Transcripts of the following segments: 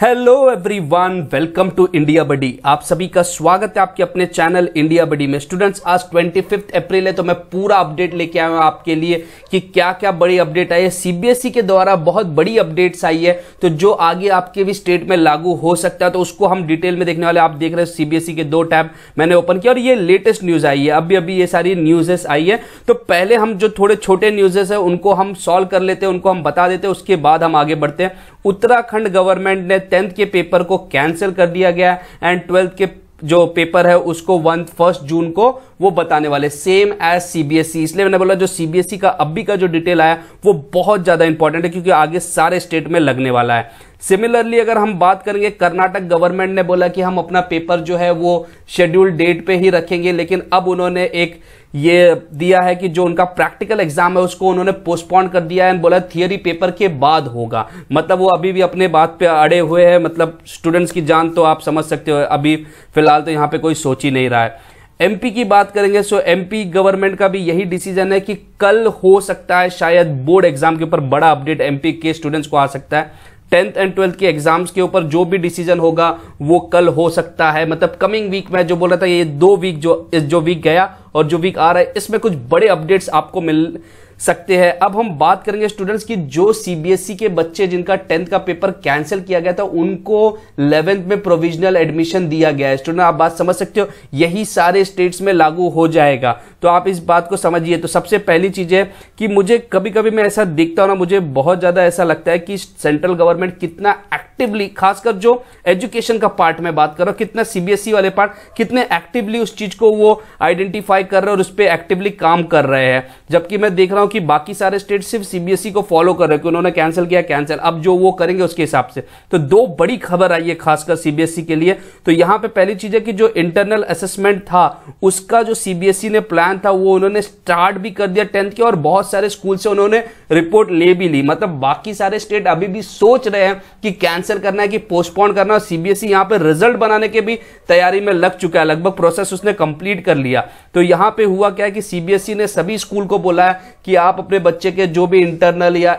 hello everyone welcome to India buddy आप सभी का स्वागत है आपके अपने चैनल इंडिया बडी में स्टूडेंट्स आज ट्वेंटी फिफ्थ अप्रैल है तो मैं पूरा अपडेट लेके आया हूँ आपके लिए कि क्या क्या बड़ी अपडेट आई है सीबीएसई e के द्वारा बहुत बड़ी अपडेट्स आई है तो जो आगे आपके भी स्टेट में लागू हो सकता है तो उसको हम डिटेल में देखने वाले आप देख रहे हो सीबीएसई e के दो टैब मैंने ओपन किया और ये लेटेस्ट न्यूज आई है अभी अभी ये सारी न्यूजेस आई है तो पहले हम जो थोड़े छोटे न्यूजेस है उनको हम सॉल्व कर लेते हैं उनको हम बता देते हैं उसके बाद हम आगे बढ़ते हैं उत्तराखंड गवर्नमेंट ने टेंथ के पेपर को कैंसिल कर दिया गया एंड ट्वेल्थ के जो पेपर है उसको वन फर्स्ट जून को वो बताने वाले सेम एज सीबीएसई इसलिए मैंने बोला जो सीबीएसई e का अभी का जो डिटेल आया वो बहुत ज्यादा इंपॉर्टेंट है क्योंकि आगे सारे स्टेट में लगने वाला है सिमिलरली अगर हम बात करेंगे कर्नाटक गवर्नमेंट ने बोला कि हम अपना पेपर जो है वो शेड्यूल डेट पे ही रखेंगे लेकिन अब उन्होंने एक ये दिया है कि जो उनका प्रैक्टिकल एग्जाम है उसको उन्होंने पोस्टपोन कर दिया है बोला थियोरी पेपर के बाद होगा मतलब वो अभी भी अपने बात पे अड़े हुए हैं मतलब स्टूडेंट्स की जान तो आप समझ सकते हो अभी फिलहाल तो यहाँ पे कोई सोच ही नहीं रहा है एमपी की बात करेंगे सो एमपी गवर्नमेंट का भी यही डिसीजन है कि कल हो सकता है शायद बोर्ड एग्जाम के ऊपर बड़ा अपडेट एमपी के स्टूडेंट्स को आ सकता है टेंथ एंड ट्वेल्थ के एग्जाम्स के ऊपर जो भी डिसीजन होगा वो कल हो सकता है मतलब कमिंग वीक में जो बोल रहा था ये दो वीक जो जो वीक गया और जो वीक आ रहा है इसमें कुछ बड़े अपडेट्स आपको मिल सकते हैं अब हम बात करेंगे स्टूडेंट्स की जो सीबीएसई e के बच्चे जिनका टेंथ का पेपर कैंसिल किया गया था उनको इलेवेंथ में प्रोविजनल एडमिशन दिया गया है स्टूडेंट आप बात समझ सकते हो यही सारे स्टेट्स में लागू हो जाएगा तो आप इस बात को समझिए तो सबसे पहली चीज है कि मुझे कभी कभी मैं ऐसा देखता हूं ना मुझे बहुत ज्यादा ऐसा लगता है कि सेंट्रल गवर्नमेंट कितना एक्टिवली खासकर जो एजुकेशन का पार्ट में बात कर रहा हूं कितना सीबीएसई e वाले पार्ट कितने एक्टिवली उस चीज को वो आइडेंटिफाई कर रहे हैं और उस पर एक्टिवली काम कर रहे हैं जबकि मैं देख रहा हूं हो कि बाकी सारे स्टेट सिर्फ सीबीएसई e को फॉलो कर रहे हैं कि उन्होंने कैंसिल किया कैंसिल अब जो वो करेंगे उसके हिसाब से तो दो बड़ी खबर आई है खासकर सीबीएसई e के लिए तो यहां पे पहली चीज है कि जो इंटरनल असेसमेंट था उसका जो सीबीएसई e ने प्लान था वो उन्होंने स्टार्ट भी कर दिया टेंथ के और बहुत सारे स्कूल से उन्होंने रिपोर्ट ले भी ली मतलब बाकी सारे स्टेट अभी भी सोच रहे हैं कि कैंसिल करना है कि पोस्टपोन करना है सीबीएसई यहां पर रिजल्ट बनाने के भी तैयारी में लग चुका है लगभग प्रोसेस उसने कंप्लीट कर लिया तो यहां पर हुआ क्या है कि सीबीएसई ने सभी स्कूल को बोला है कि आप अपने बच्चे के जो भी इंटरनल या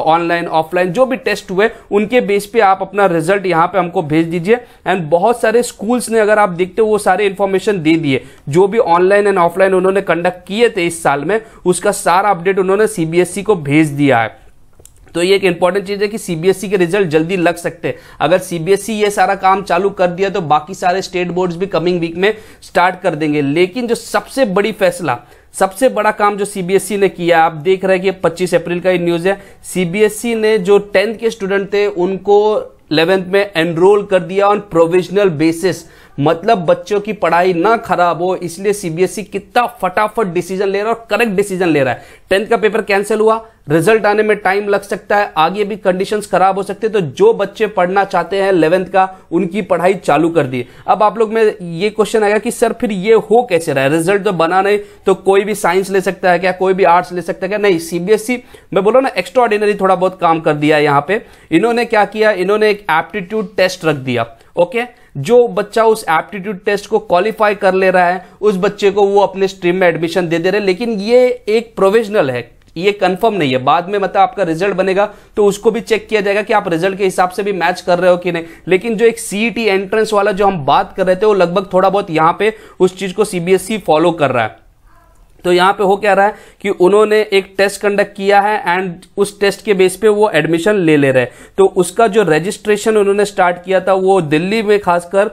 ऑनलाइन ऑफलाइन जो भी टेस्ट हुए उनके बेस पे आप अपना रिजल्ट यहाँ पे हमको भेज दीजिए एंड बहुत सारे स्कूल्स ने अगर आप देखते हो वो सारे इन्फॉर्मेशन दे दिए जो भी ऑनलाइन एंड ऑफलाइन उन्होंने कंडक्ट किए थे इस साल में उसका सारा अपडेट उन्होंने सीबीएसई e को भेज दिया है तो ये एक इंपॉर्टेंट चीज है कि सीबीएसई e के रिजल्ट जल्दी लग सकते हैं अगर सीबीएसई e ये सारा काम चालू कर दिया तो बाकी सारे स्टेट बोर्ड्स भी कमिंग वीक में स्टार्ट कर देंगे लेकिन जो सबसे बड़ी फैसला सबसे बड़ा काम जो सीबीएसई e ने किया आप देख रहे हैं कि 25 अप्रैल का ये न्यूज है सीबीएसई e ने जो टेंथ के स्टूडेंट थे उनको इलेवेंथ में एनरोल कर दिया ऑन प्रोविजनल बेसिस मतलब बच्चों की पढ़ाई ना खराब हो इसलिए सीबीएसई e कितना फटाफट डिसीजन ले रहा है और करेक्ट डिसीजन ले रहा है टेंथ का पेपर कैंसिल हुआ रिजल्ट आने में टाइम लग सकता है आगे भी कंडीशन खराब हो सकते हैं तो जो बच्चे पढ़ना चाहते हैं इलेवेंथ का उनकी पढ़ाई चालू कर दी अब आप लोग में ये क्वेश्चन आएगा कि सर फिर ये हो कैसे रहा है रिजल्ट तो बना नहीं तो कोई भी साइंस ले सकता है क्या कोई भी आर्ट्स ले सकता है क्या नहीं सीबीएसई e, मैं बोलो ना एक्स्ट्रा थोड़ा बहुत काम कर दिया यहाँ पे इन्होंने क्या किया इन्होंने एक एप्टीट्यूड टेस्ट रख दिया ओके जो बच्चा उस एप्टीट्यूड टेस्ट को क्वालिफाई कर ले रहा है उस बच्चे को वो अपने स्ट्रीम में एडमिशन दे दे रहे लेकिन ये एक प्रोविजनल है ये कंफर्म नहीं है बाद में मतलब आपका रिजल्ट बनेगा तो उसको भी चेक किया जाएगा कि आप रिजल्ट के हिसाब से भी मैच कर रहे हो कि नहीं लेकिन जो एक सीईटी एंट्रेंस e वाला जो हम बात कर रहे थे वो लगभग थोड़ा बहुत यहां पे उस चीज को सीबीएसई फॉलो e कर रहा है तो यहाँ पे हो क्या रहा है कि उन्होंने एक टेस्ट कंडक्ट किया है एंड उस टेस्ट के बेस पे वो एडमिशन ले ले रहे हैं तो उसका जो रजिस्ट्रेशन उन्होंने स्टार्ट किया था वो दिल्ली में खासकर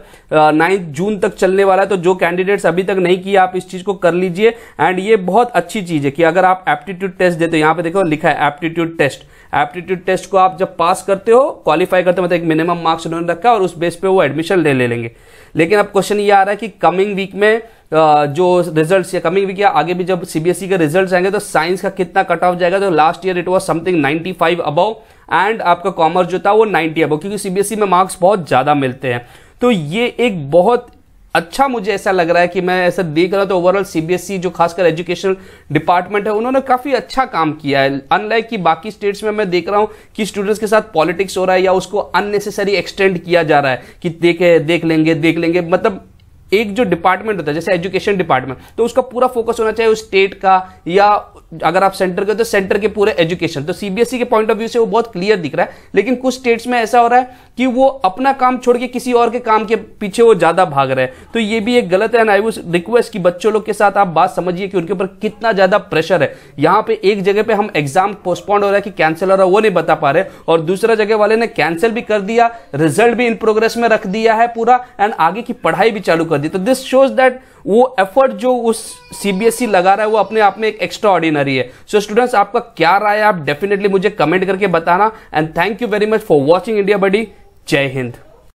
नाइन्थ जून तक चलने वाला है तो जो कैंडिडेट्स अभी तक नहीं किया आप इस चीज को कर लीजिए एंड ये बहुत अच्छी चीज है कि अगर आप एप्टीट्यूड टेस्ट देते हो यहाँ पर देखो लिखा है एप्टीट्यूड टेस्ट एप्टीट्यूड टेस्ट को आप जब पास करते हो क्वालिफाई करते हो मतलब एक मिनिमम मार्क्स उन्होंने रखा और उस बेस पे वो एडमिशन ले, ले लेंगे लेकिन अब क्वेश्चन ये आ रहा है कि कमिंग वीक में जो रिजल्ट या कमिंग भी किया आगे भी जब सीबीएसई के रिजल्ट आएंगे तो साइंस का कितना कट ऑफ जाएगा तो last year it was something five above and आपका कॉमर्स जो था वो नाइनटी अबव क्योंकि सीबीएसई में मार्क्स बहुत ज़्यादा मिलते हैं तो ये एक बहुत अच्छा मुझे ऐसा लग रहा है कि मैं ऐसा देख रहा हूं तो ओवरऑल सीबीएसई जो खासकर एजुकेशन डिपार्टमेंट है उन्होंने काफ़ी अच्छा काम किया है अनलाइक कि बाकी स्टेट्स में मैं देख रहा हूं कि स्टूडेंट्स के साथ पॉलिटिक्स हो रहा है या उसको अननेसेसरी एक्सटेंड किया जा रहा है कि देखे देख लेंगे देख लेंगे मतलब एक जो डिपार्टमेंट होता है जैसे एजुकेशन डिपार्टमेंट तो उसका पूरा फोकस होना चाहिए उस स्टेट का या अगर आप सेंटर के तो सेंटर के पूरे एजुकेशन तो सीबीएसई e के पॉइंट ऑफ व्यू से वो बहुत क्लियर दिख रहा है लेकिन कुछ स्टेट्स में ऐसा हो रहा है कि वो अपना काम छोड़ के किसी और के काम के पीछे वो ज्यादा भाग रहे हैं तो ये भी एक गलत है एंड आई रिक्वेस्ट की बच्चों लोग के साथ आप बात समझिए कि उनके ऊपर कितना ज्यादा प्रेशर है यहाँ पे एक जगह पे हम एग्जाम पोस्टपोन्ड हो रहा है कि कैंसिल हो रहा है वो नहीं बता पा रहे और दूसरा जगह वाले ने कैंसिल भी कर दिया रिजल्ट भी इन प्रोग्रेस में रख दिया है पूरा एंड आगे की पढ़ाई भी चालू कर दी तो दिस शोज दैट वो एफर्ट जो उस सीबीएसई e लगा रहा है वो अपने आप में एक एक्स्ट्रा ऑर्डिनरी है सो so, स्टूडेंट्स आपका क्या राय है आप डेफिनेटली मुझे कमेंट करके बताना and thank you very much for watching India buddy Jai Hind